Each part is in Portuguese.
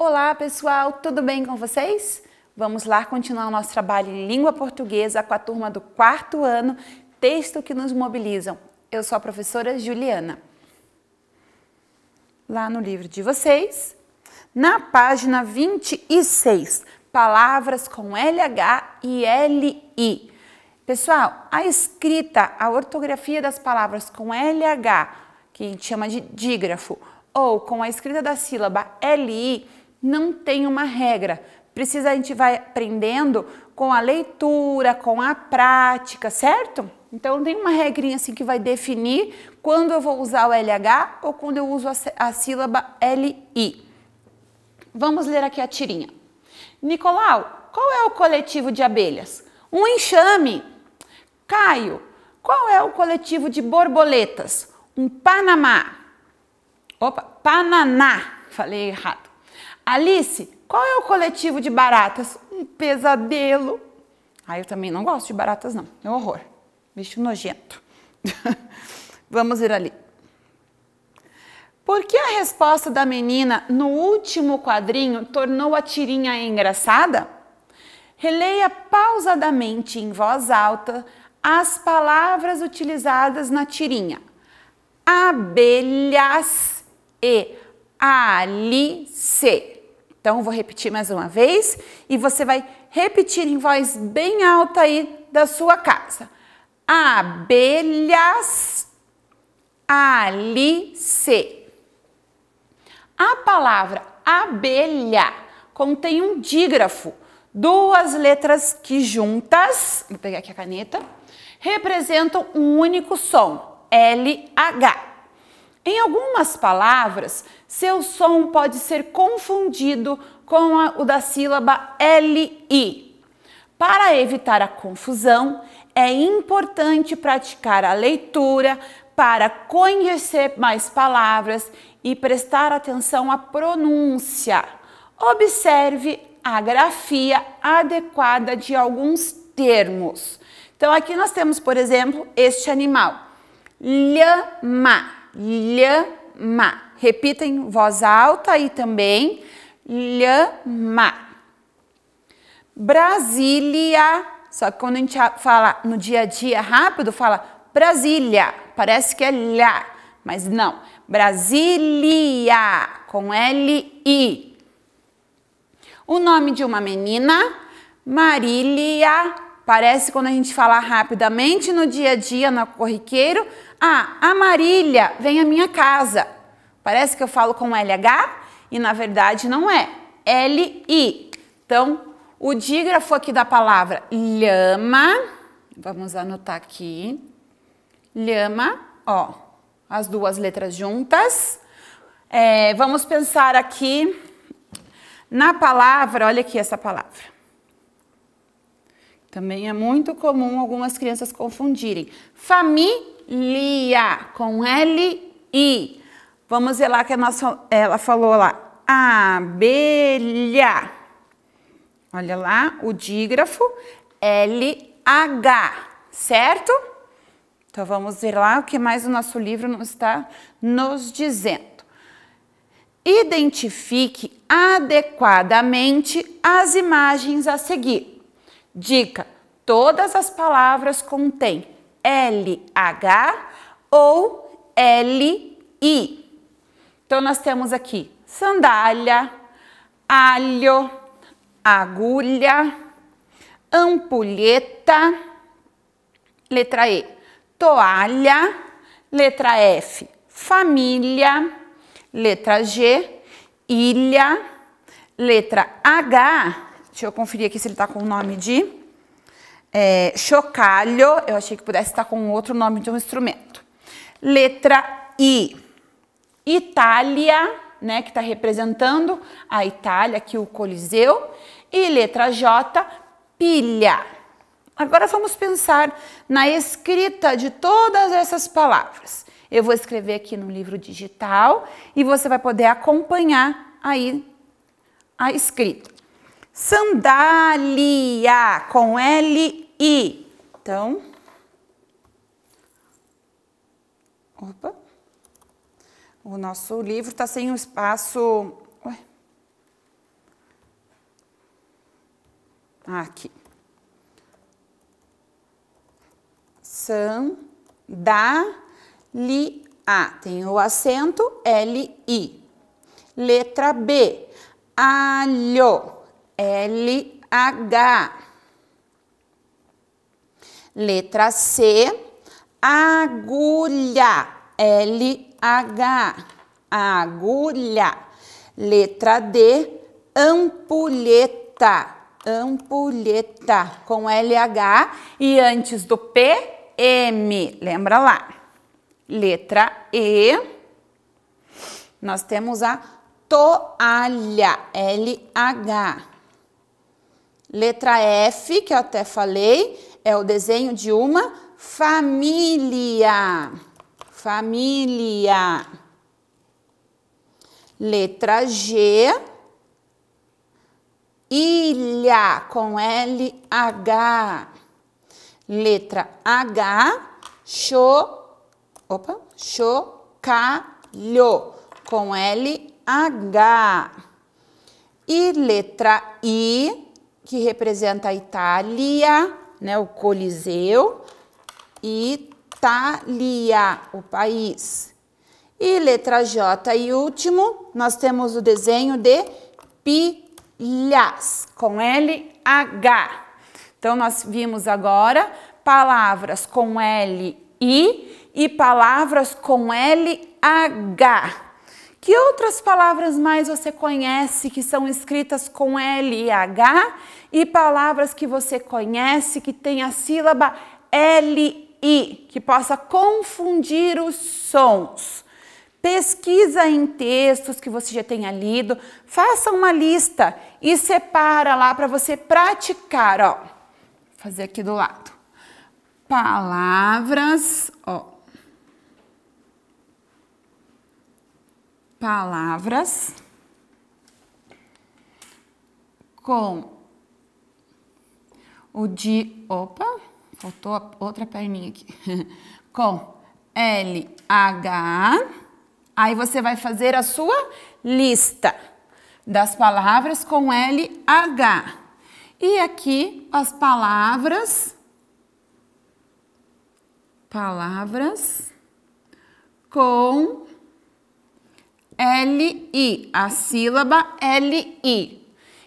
Olá pessoal, tudo bem com vocês? Vamos lá continuar o nosso trabalho em língua portuguesa com a turma do quarto ano, texto que nos mobilizam. Eu sou a professora Juliana. Lá no livro de vocês, na página 26, palavras com LH e LI. Pessoal, a escrita, a ortografia das palavras com LH, que a gente chama de dígrafo, ou com a escrita da sílaba LI, não tem uma regra. Precisa a gente vai aprendendo com a leitura, com a prática, certo? Então não tem uma regrinha assim que vai definir quando eu vou usar o LH ou quando eu uso a, a sílaba LI. Vamos ler aqui a tirinha. Nicolau, qual é o coletivo de abelhas? Um enxame. Caio, qual é o coletivo de borboletas? Um panamá. Opa, pananá. Falei errado. Alice, qual é o coletivo de baratas? Um pesadelo. Ah, eu também não gosto de baratas, não. É um horror. Bicho nojento. Vamos ver ali. Por que a resposta da menina no último quadrinho tornou a tirinha engraçada? Releia pausadamente em voz alta as palavras utilizadas na tirinha: abelhas e Alice. Então, vou repetir mais uma vez e você vai repetir em voz bem alta aí da sua casa. Abelhas, Alice. A palavra abelha contém um dígrafo, duas letras que juntas, vou pegar aqui a caneta, representam um único som, LH. Em algumas palavras, seu som pode ser confundido com a, o da sílaba LI. Para evitar a confusão, é importante praticar a leitura para conhecer mais palavras e prestar atenção à pronúncia. Observe a grafia adequada de alguns termos. Então, aqui nós temos, por exemplo, este animal, lhama lhama. Repita em voz alta e também lhama. Brasília. Só que quando a gente fala no dia a dia rápido, fala Brasília. Parece que é lhá, mas não. Brasília com L I. O nome de uma menina, Marília. Parece quando a gente fala rapidamente no dia a dia, no corriqueiro, ah, Amarília, vem à minha casa. Parece que eu falo com LH e na verdade não é. L-I. Então, o dígrafo aqui da palavra lhama, vamos anotar aqui. Lhama, ó, as duas letras juntas. É, vamos pensar aqui na palavra, olha aqui essa palavra. Também é muito comum algumas crianças confundirem. Família com L-I. Vamos ver lá que a nossa, ela falou lá, abelha. Olha lá, o dígrafo L-H, certo? Então vamos ver lá o que mais o nosso livro não está nos dizendo. Identifique adequadamente as imagens a seguir. Dica: todas as palavras contêm LH ou LI. Então, nós temos aqui sandália, alho, agulha, ampulheta, letra E, toalha, letra F, família, letra G, ilha, letra H, Deixa eu conferir aqui se ele tá com o nome de é, chocalho. Eu achei que pudesse estar com outro nome de um instrumento. Letra I. Itália, né, que está representando a Itália, aqui o Coliseu. E letra J, pilha. Agora vamos pensar na escrita de todas essas palavras. Eu vou escrever aqui no livro digital e você vai poder acompanhar aí a escrita sandália com L I. Então, opa, o nosso livro está sem um espaço. Ué. Ah, aqui. Sandália. Tem o acento L I. Letra B. Alho LH. Letra C, agulha, LH, agulha. Letra D, ampulheta, ampulheta, com LH e antes do P, M, lembra lá. Letra E, nós temos a toalha, LH Letra F, que eu até falei, é o desenho de uma família. Família. Letra G, ilha, com L-H. Letra H, cho, opa, chocalho, com L-H. E letra I, que representa a Itália, né, o Coliseu, e Itália, o país. E letra J e último, nós temos o desenho de pilhas, com L-H. Então, nós vimos agora palavras com L-I e palavras com L-H. Que outras palavras mais você conhece que são escritas com L e H e palavras que você conhece que tem a sílaba L I, que possa confundir os sons? Pesquisa em textos que você já tenha lido, faça uma lista e separa lá para você praticar, ó. Vou fazer aqui do lado. Palavras, ó, palavras com o de. Opa, faltou outra perninha aqui. com LH. Aí você vai fazer a sua lista das palavras com LH. E aqui as palavras. Palavras com L-I, a sílaba L-I.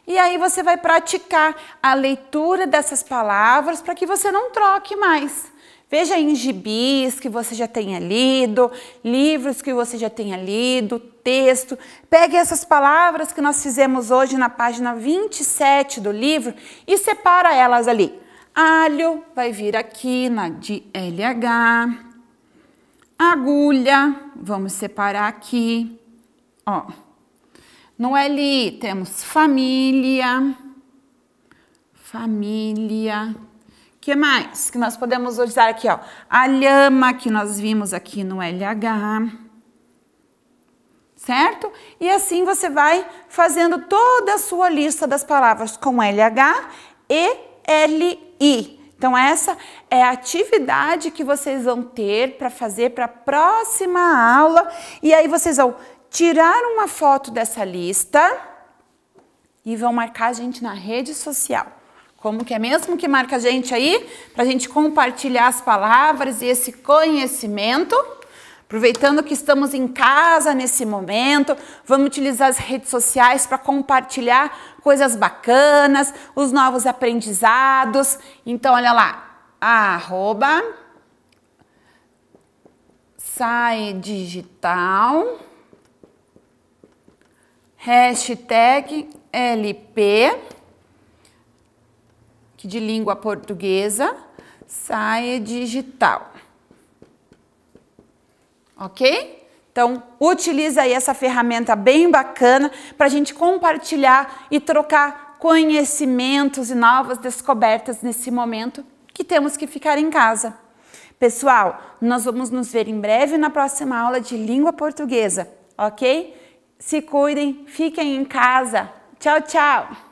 E aí você vai praticar a leitura dessas palavras para que você não troque mais. Veja em gibis que você já tenha lido, livros que você já tenha lido, texto. Pegue essas palavras que nós fizemos hoje na página 27 do livro e separa elas ali. Alho vai vir aqui na de LH. Agulha, vamos separar aqui. Ó, no é L temos família, família. que mais que nós podemos usar aqui? Ó, a lhama que nós vimos aqui no LH. Certo? E assim você vai fazendo toda a sua lista das palavras com LH e LI. Então, essa é a atividade que vocês vão ter para fazer para a próxima aula. E aí, vocês vão tirar uma foto dessa lista e vão marcar a gente na rede social. Como que é mesmo que marca a gente aí? Para a gente compartilhar as palavras e esse conhecimento. Aproveitando que estamos em casa nesse momento, vamos utilizar as redes sociais para compartilhar coisas bacanas, os novos aprendizados. Então, olha lá, arroba sai digital hashtag LP, que de língua portuguesa, saia digital. Ok? Então, utiliza aí essa ferramenta bem bacana para a gente compartilhar e trocar conhecimentos e novas descobertas nesse momento que temos que ficar em casa. Pessoal, nós vamos nos ver em breve na próxima aula de língua portuguesa, ok? Se cuidem, fiquem em casa. Tchau, tchau!